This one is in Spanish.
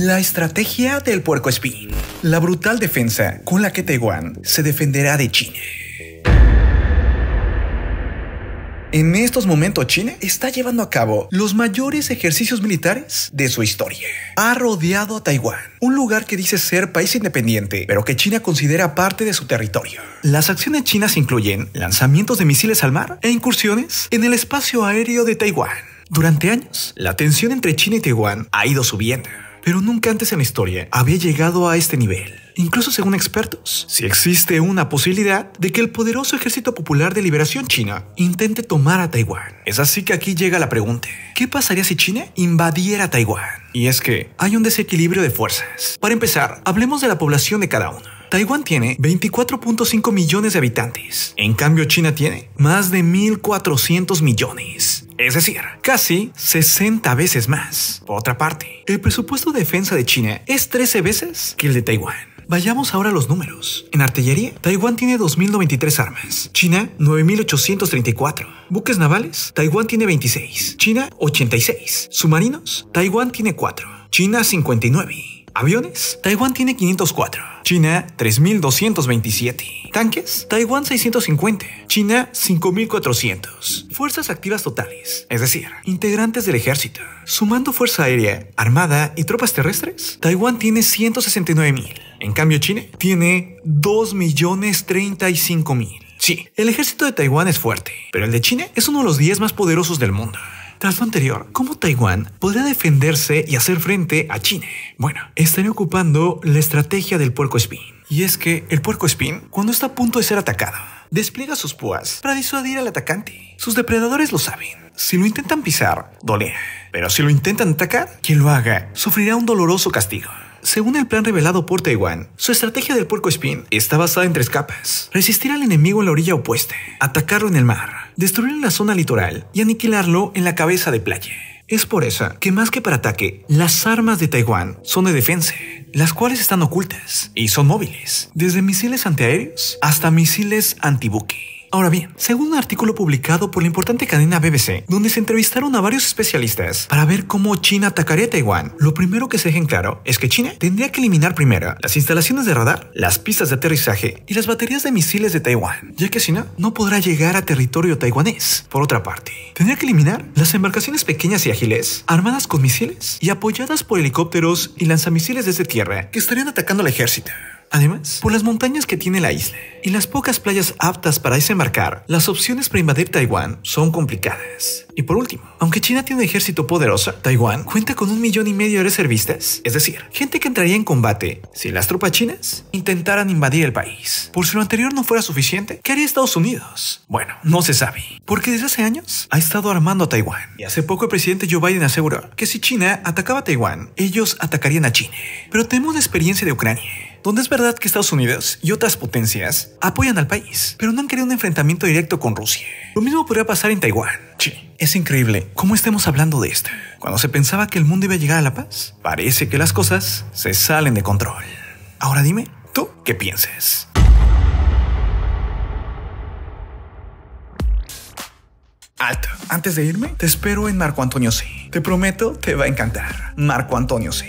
La estrategia del puerco espín. La brutal defensa con la que Taiwán se defenderá de China. En estos momentos China está llevando a cabo los mayores ejercicios militares de su historia. Ha rodeado a Taiwán, un lugar que dice ser país independiente, pero que China considera parte de su territorio. Las acciones chinas incluyen lanzamientos de misiles al mar e incursiones en el espacio aéreo de Taiwán. Durante años, la tensión entre China y Taiwán ha ido subiendo pero nunca antes en la historia había llegado a este nivel. Incluso según expertos, si existe una posibilidad de que el poderoso Ejército Popular de Liberación China intente tomar a Taiwán. Es así que aquí llega la pregunta, ¿qué pasaría si China invadiera Taiwán? Y es que hay un desequilibrio de fuerzas. Para empezar, hablemos de la población de cada uno. Taiwán tiene 24.5 millones de habitantes. En cambio, China tiene más de 1.400 millones es decir, casi 60 veces más. Por otra parte, el presupuesto de defensa de China es 13 veces que el de Taiwán. Vayamos ahora a los números. En artillería, Taiwán tiene 2.093 armas, China 9.834. Buques navales, Taiwán tiene 26, China 86. Submarinos, Taiwán tiene 4, China 59. Aviones, Taiwán tiene 504, China 3227, tanques, Taiwán 650, China 5400, fuerzas activas totales, es decir, integrantes del ejército, sumando fuerza aérea, armada y tropas terrestres, Taiwán tiene 169.000, en cambio China tiene 2.035.000. Sí, el ejército de Taiwán es fuerte, pero el de China es uno de los 10 más poderosos del mundo. Tras lo anterior, ¿cómo Taiwán podría defenderse y hacer frente a China? Bueno, estaré ocupando la estrategia del puerco espín. Y es que el puerco espín, cuando está a punto de ser atacado, despliega sus púas para disuadir al atacante. Sus depredadores lo saben. Si lo intentan pisar, dolerá. Pero si lo intentan atacar, quien lo haga sufrirá un doloroso castigo. Según el plan revelado por Taiwán, su estrategia del puerco spin está basada en tres capas. Resistir al enemigo en la orilla opuesta, atacarlo en el mar, destruir en la zona litoral y aniquilarlo en la cabeza de playa. Es por eso que más que para ataque, las armas de Taiwán son de defensa, las cuales están ocultas y son móviles, desde misiles antiaéreos hasta misiles antibuque. Ahora bien, según un artículo publicado por la importante cadena BBC, donde se entrevistaron a varios especialistas para ver cómo China atacaría Taiwán, lo primero que se en claro es que China tendría que eliminar primero las instalaciones de radar, las pistas de aterrizaje y las baterías de misiles de Taiwán, ya que no, no podrá llegar a territorio taiwanés. Por otra parte, tendría que eliminar las embarcaciones pequeñas y ágiles, armadas con misiles y apoyadas por helicópteros y lanzamisiles desde tierra que estarían atacando al ejército. Además, por las montañas que tiene la isla y las pocas playas aptas para desembarcar, las opciones para invadir Taiwán son complicadas. Y por último, aunque China tiene un ejército poderoso, Taiwán cuenta con un millón y medio de reservistas, es decir, gente que entraría en combate si las tropas chinas intentaran invadir el país. Por si lo anterior no fuera suficiente, ¿qué haría Estados Unidos? Bueno, no se sabe, porque desde hace años ha estado armando a Taiwán. Y hace poco el presidente Joe Biden aseguró que si China atacaba a Taiwán, ellos atacarían a China. Pero tenemos experiencia de Ucrania donde es verdad que Estados Unidos y otras potencias apoyan al país, pero no han querido un enfrentamiento directo con Rusia. Lo mismo podría pasar en Taiwán. Sí, es increíble cómo estemos hablando de esto. Cuando se pensaba que el mundo iba a llegar a la paz, parece que las cosas se salen de control. Ahora dime, ¿tú qué piensas? Alto. Antes de irme, te espero en Marco Antonio C. Te prometo, te va a encantar. Marco Antonio C.